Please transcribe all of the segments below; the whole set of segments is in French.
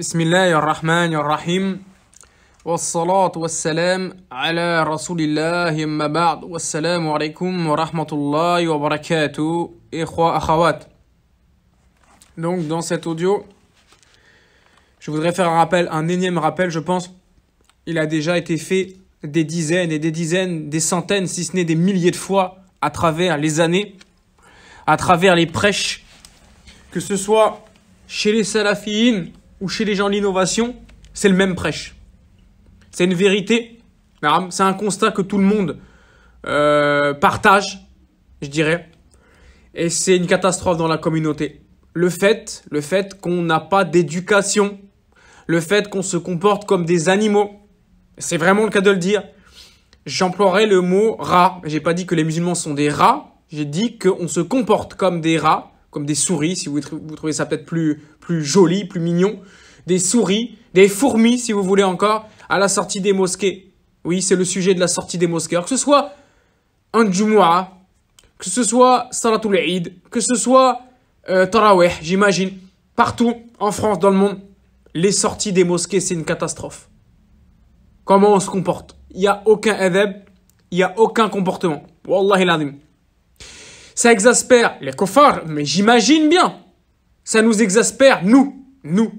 بسم الله الرحمن الرحيم والصلاة والسلام على رسول الله أما والسلام عليكم ورحمة الله وبركاته إخوة أخوات Donc dans cet audio, je voudrais faire un rappel, un énième rappel, je pense. Il a déjà été fait des dizaines et des dizaines, des centaines, si ce n'est des milliers de fois à travers les années, à travers les prêches, que ce soit chez les salafines, ou chez les gens de l'innovation, c'est le même prêche. C'est une vérité, c'est un constat que tout le monde euh, partage, je dirais. Et c'est une catastrophe dans la communauté. Le fait, le fait qu'on n'a pas d'éducation, le fait qu'on se comporte comme des animaux, c'est vraiment le cas de le dire. J'emploierai le mot rat. J'ai pas dit que les musulmans sont des rats, j'ai dit qu'on se comporte comme des rats comme des souris, si vous, vous trouvez ça peut-être plus, plus joli, plus mignon, des souris, des fourmis, si vous voulez encore, à la sortie des mosquées. Oui, c'est le sujet de la sortie des mosquées. Alors que ce soit un Jumu'ah, que ce soit Salatul Eid, que ce soit euh, Taraweh, j'imagine, partout en France, dans le monde, les sorties des mosquées, c'est une catastrophe. Comment on se comporte Il n'y a aucun adab, il n'y a aucun comportement. Wallahi ça exaspère les kofars mais j'imagine bien. Ça nous exaspère, nous, nous,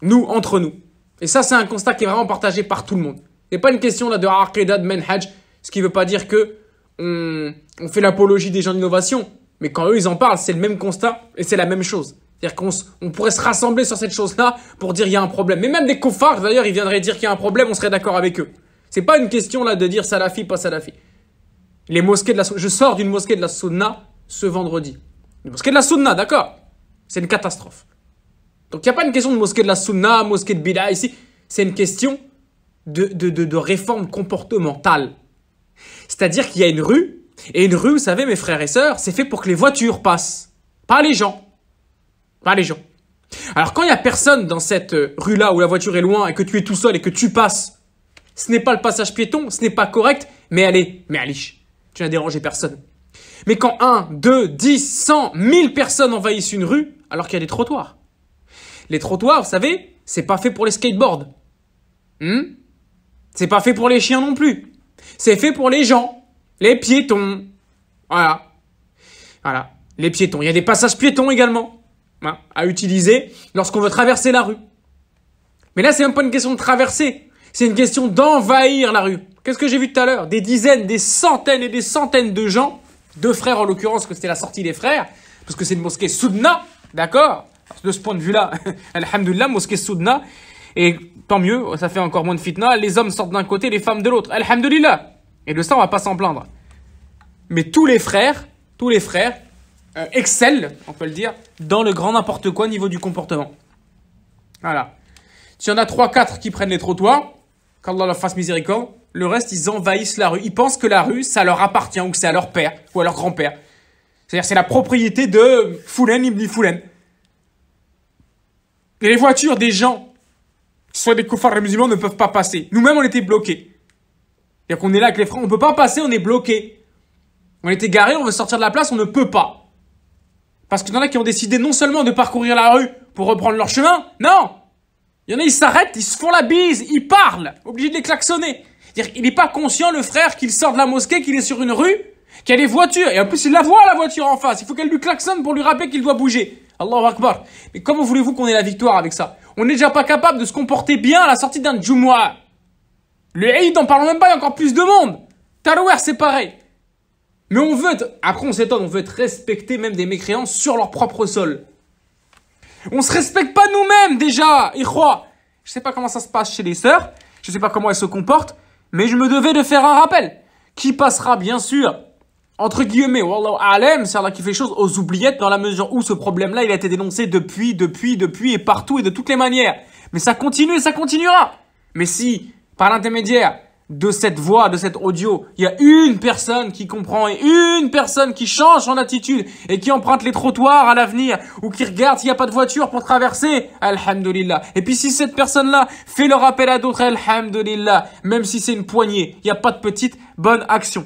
nous, entre nous. Et ça, c'est un constat qui est vraiment partagé par tout le monde. n'est pas une question là de Aqidah, de Menhaj, ce qui ne veut pas dire que on, fait l'apologie des gens d'innovation. Mais quand eux, ils en parlent, c'est le même constat et c'est la même chose. C'est-à-dire qu'on on pourrait se rassembler sur cette chose-là pour dire il y a un problème. Mais même des kofars d'ailleurs, ils viendraient dire qu'il y a un problème, on serait d'accord avec eux. C'est pas une question là de dire salafi, pas salafi. Les mosquées de la, je sors d'une mosquée de la sunna ce vendredi. Une mosquée de la Sunna, d'accord C'est une catastrophe. Donc il n'y a pas une question de mosquée de la Sunna, mosquée de Bida ici. C'est une question de, de, réforme comportementale. C'est-à-dire qu'il y a une rue, et une rue, vous savez, mes frères et sœurs, c'est fait pour que les voitures passent, pas les gens. Pas les gens. Alors quand il n'y a personne dans cette euh, rue-là où la voiture est loin et que tu es tout seul et que tu passes, ce n'est pas le passage piéton, ce n'est pas correct, mais allez, mais allez, tu n'as dérangé personne. Mais quand 1, 2, 10, 100, 1000 personnes envahissent une rue, alors qu'il y a des trottoirs. Les trottoirs, vous savez, c'est pas fait pour les skateboards. Ce hmm? c'est pas fait pour les chiens non plus. C'est fait pour les gens, les piétons. Voilà. Voilà, les piétons. Il y a des passages piétons également hein, à utiliser lorsqu'on veut traverser la rue. Mais là, c'est même pas une question de traverser. C'est une question d'envahir la rue. Qu'est-ce que j'ai vu tout à l'heure Des dizaines, des centaines et des centaines de gens deux frères en l'occurrence, que c'était la sortie des frères, parce que c'est une mosquée Soudna, d'accord De ce point de vue-là, Alhamdulillah, mosquée Soudna, et tant mieux, ça fait encore moins de fitna, les hommes sortent d'un côté, les femmes de l'autre, Alhamdulillah Et de ça, on va pas s'en plaindre. Mais tous les frères, tous les frères, euh, excellent, on peut le dire, dans le grand n'importe quoi au niveau du comportement. Voilà. S'il y en a 3-4 qui prennent les trottoirs, qu'Allah leur fasse miséricorde, le reste, ils envahissent la rue. Ils pensent que la rue, ça leur appartient ou que c'est à leur père ou à leur grand-père. C'est-à-dire c'est la propriété de Foulen ibn Foulen. Et les voitures des gens, soit des koufars et musulmans, ne peuvent pas passer. Nous-mêmes, on était bloqués. C'est-à-dire qu'on est là avec les francs, on ne peut pas passer, on est bloqué. On était garé, on veut sortir de la place, on ne peut pas. Parce qu'il y en a qui ont décidé non seulement de parcourir la rue pour reprendre leur chemin, non il y en a, ils s'arrêtent, ils se font la bise, ils parlent, obligés de les klaxonner. C'est-à-dire il n'est pas conscient, le frère, qu'il sort de la mosquée, qu'il est sur une rue, qu'il y a des voitures. Et en plus, il la voit, la voiture en face. Il faut qu'elle lui klaxonne pour lui rappeler qu'il doit bouger. Allahu Akbar. Mais comment voulez-vous qu'on ait la victoire avec ça On n'est déjà pas capable de se comporter bien à la sortie d'un Jumu'ah. Le Eid, n'en parlant même pas, il y a encore plus de monde. Tarouer, c'est pareil. Mais on veut être, après on s'étonne, on veut être respecté même des mécréants sur leur propre sol. On se respecte pas nous-mêmes déjà, et croit. Je sais pas comment ça se passe chez les sœurs, je sais pas comment elles se comportent, mais je me devais de faire un rappel qui passera bien sûr entre guillemets, Wallahu Alem, c'est là qui fait chose aux oubliettes dans la mesure où ce problème-là, il a été dénoncé depuis, depuis, depuis et partout et de toutes les manières. Mais ça continue et ça continuera. Mais si, par l'intermédiaire de cette voix, de cet audio, il y a une personne qui comprend et une personne qui change son attitude et qui emprunte les trottoirs à l'avenir ou qui regarde s'il n'y a pas de voiture pour traverser. Alhamdulillah. Et puis si cette personne-là fait le rappel à d'autres, Alhamdulillah, même si c'est une poignée, il n'y a pas de petite bonne action.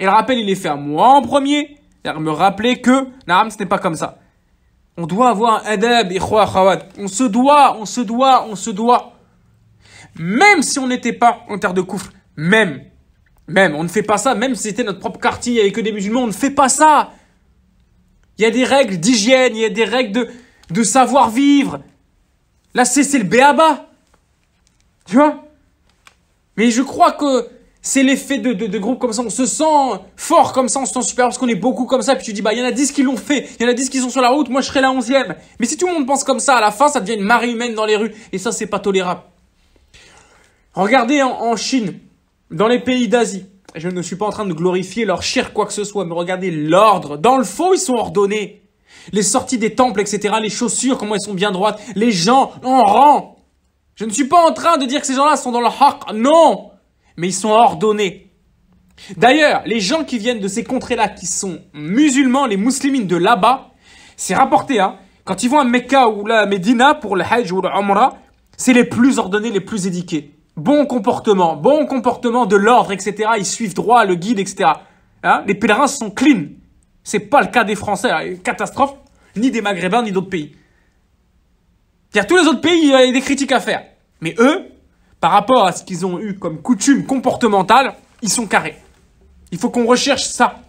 Et le rappel, il est fait à moi en premier. cest à me rappeler que, Naam, ce n'est pas comme ça. On doit avoir un adab, et On se doit, on se doit, on se doit même si on n'était pas en terre de coufre, même, même, on ne fait pas ça, même si c'était notre propre quartier, il n'y avait que des musulmans, on ne fait pas ça. Il y a des règles d'hygiène, il y a des règles de, de savoir-vivre. Là, c'est le béaba. Tu vois Mais je crois que c'est l'effet de, de, groupes comme ça. On se sent fort comme ça, on se sent super parce qu'on est beaucoup comme ça. Puis tu dis, bah, il y en a 10 qui l'ont fait, il y en a 10 qui sont sur la route, moi je serai la 11 Mais si tout le monde pense comme ça, à la fin, ça devient une marée humaine dans les rues. Et ça, c'est pas tolérable. Regardez en, Chine, dans les pays d'Asie. Je ne suis pas en train de glorifier leur chair quoi que ce soit, mais regardez l'ordre. Dans le faux, ils sont ordonnés. Les sorties des temples, etc., les chaussures, comment elles sont bien droites, les gens en rang. Je ne suis pas en train de dire que ces gens-là sont dans le haqq, non Mais ils sont ordonnés. D'ailleurs, les gens qui viennent de ces contrées-là, qui sont musulmans, les musulmines de là-bas, c'est rapporté, hein, quand ils vont à Mecca ou à Medina pour le Hajj ou le c'est les plus ordonnés, les plus édiqués. Bon comportement, bon comportement de l'ordre, etc. Ils suivent droit le guide, etc. Hein? les pèlerins sont clean. C'est pas le cas des Français. Hein. Catastrophe, ni des Maghrébins, ni d'autres pays. Il tous les autres pays, il y a des critiques à faire. Mais eux, par rapport à ce qu'ils ont eu comme coutume comportementale, ils sont carrés. Il faut qu'on recherche ça,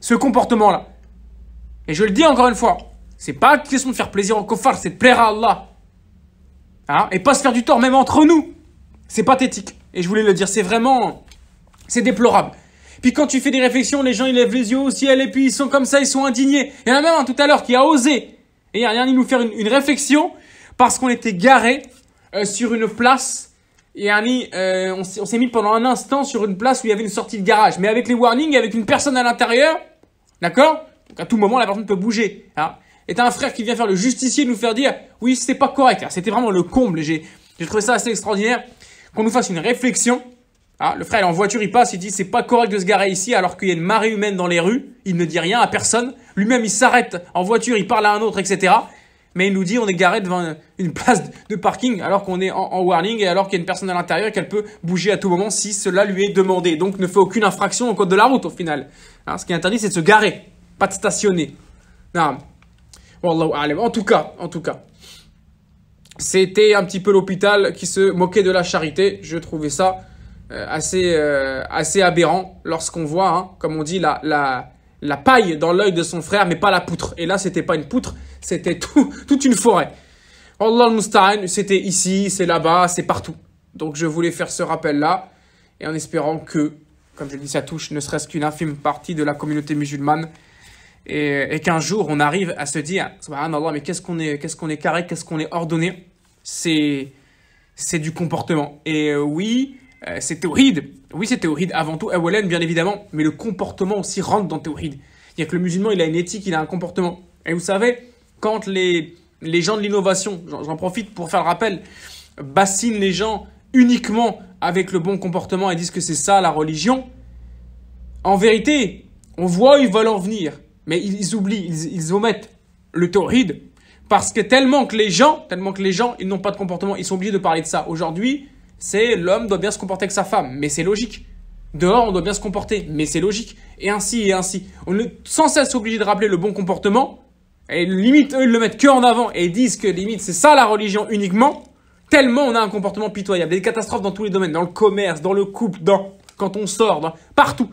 ce comportement-là. Et je le dis encore une fois, c'est pas question de faire plaisir au kofar, c'est de plaire à Allah. Hein? et pas se faire du tort, même entre nous. C'est pathétique. Et je voulais le dire, c'est vraiment... C'est déplorable. Puis quand tu fais des réflexions, les gens ils lèvent les yeux au ciel et puis ils sont comme ça, ils sont indignés. Il y en a même un tout à l'heure qui a osé, et il y a rien nous faire une, réflexion parce qu'on était garé euh, sur une place. Et Annie, euh, on s'est mis pendant un instant sur une place où il y avait une sortie de garage, mais avec les warnings, avec une personne à l'intérieur, d'accord Donc à tout moment, la personne peut bouger. Hein et t'as un frère qui vient faire le justicier, nous faire dire, oui, c'est pas correct. Ah, c'était vraiment le comble. J'ai trouvé ça assez extraordinaire qu'on nous fasse une réflexion. Ah, le frère est en voiture, il passe, il dit c'est pas correct de se garer ici alors qu'il y a une marée humaine dans les rues. Il ne dit rien à personne. Lui-même il s'arrête en voiture, il parle à un autre, etc. Mais il nous dit on est garé devant une place de parking alors qu'on est en, warning et alors qu'il y a une personne à l'intérieur qu'elle peut bouger à tout moment si cela lui est demandé. Donc ne fait aucune infraction au code de la route au final. Hein, ce qui est interdit c'est de se garer, pas de stationner. Non. En tout cas, en tout cas c'était un petit peu l'hôpital qui se moquait de la charité. Je trouvais ça euh, assez, euh, assez aberrant lorsqu'on voit, hein, comme on dit, la, la, la paille dans l'œil de son frère, mais pas la poutre. Et là, c'était pas une poutre, c'était tout, toute une forêt. Allah al c'était ici, c'est là-bas, c'est partout. Donc je voulais faire ce rappel-là, et en espérant que, comme je dis, ça touche ne serait-ce qu'une infime partie de la communauté musulmane, et, qu'un jour on arrive à se dire, subhanallah, mais qu'est-ce qu'on est, qu'est-ce qu'on est carré, qu'est-ce qu'on est ordonné, c'est c'est du comportement. Et euh, oui, euh, c'est théoride. Oui, c'est théoride avant tout. Awalen, eh, bien évidemment, mais le comportement aussi rentre dans théoride. Il y a que le musulman, il a une éthique, il a un comportement. Et vous savez, quand les, gens de l'innovation, j'en profite pour faire le rappel, bassinent les gens uniquement avec le bon comportement et disent que c'est ça la religion, en vérité, on voit ils veulent en venir, mais ils, oublient, ils, ils omettent le théoride parce que tellement que les gens, tellement que les gens, ils n'ont pas de comportement, ils sont obligés de parler de ça. Aujourd'hui, c'est l'homme doit bien se comporter avec sa femme, mais c'est logique. Dehors, on doit bien se comporter, mais c'est logique. Et ainsi, et ainsi. On est sans cesse obligé de rappeler le bon comportement. Et limite, eux, ils le mettent que en avant et disent que limite, c'est ça la religion uniquement. Tellement on a un comportement pitoyable. Des catastrophes dans tous les domaines, dans le commerce, dans le couple, dans quand on sort, partout.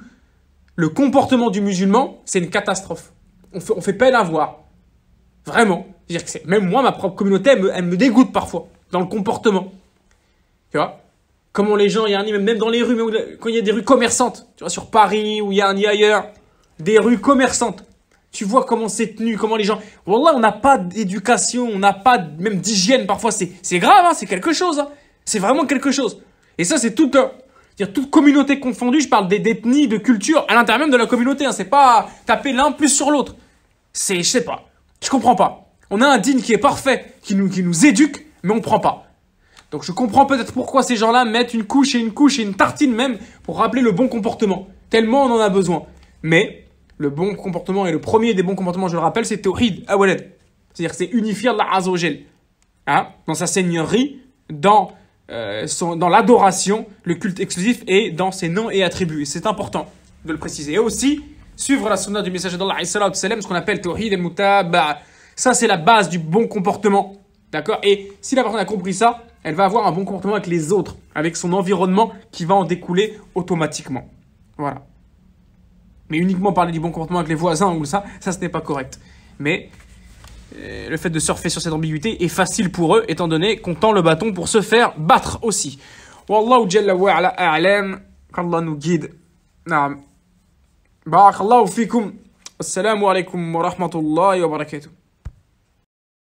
Le comportement du musulman, c'est une catastrophe. On fait, on fait peine à voir. Vraiment que même moi, ma propre communauté, elle me, dégoûte parfois dans le comportement. Tu vois Comment les gens, il y a un même dans les rues, quand il y a des rues commerçantes, tu vois, sur Paris ou il y a un ailleurs, des rues commerçantes. Tu vois comment c'est tenu, comment les gens. Wallah, on n'a pas d'éducation, on n'a pas même d'hygiène. Parfois, c'est, grave, hein, c'est quelque chose. Hein. C'est vraiment quelque chose. Et ça, c'est tout dire toute communauté confondue, je parle des de culture, à l'intérieur même de la communauté, hein, c'est pas taper l'un plus sur l'autre. C'est, je sais pas, je comprends pas. On a un dîne qui est parfait, qui nous, qui nous éduque, mais on ne prend pas. Donc je comprends peut-être pourquoi ces gens-là mettent une couche et une couche et une tartine même pour rappeler le bon comportement. Tellement on en a besoin. Mais le bon comportement et le premier des bons comportements, je le rappelle, c'est Tawhid, Awalad. C'est-à-dire c'est unifier la Azogel. Hein dans sa seigneurie, dans, euh, son, dans l'adoration, le culte exclusif et dans ses noms et attributs. Et c'est important de le préciser. Et aussi, suivre la sunna du message d'Allah, ce qu'on appelle Tawhid al-Mutaba'. Ça, c'est la base du bon comportement. D'accord Et si la personne a compris ça, elle va avoir un bon comportement avec les autres, avec son environnement qui va en découler automatiquement. Voilà. Mais uniquement parler du bon comportement avec les voisins ou ça, ça ce n'est pas correct. Mais euh, le fait de surfer sur cette ambiguïté est facile pour eux, étant donné qu'on tend le bâton pour se faire battre aussi. Wallahu Jalla wa'ala a'lam, qu'Allah nous guide. Naam. Barakallahu fikum. Assalamu alaikum wa rahmatullahi wa barakatuh.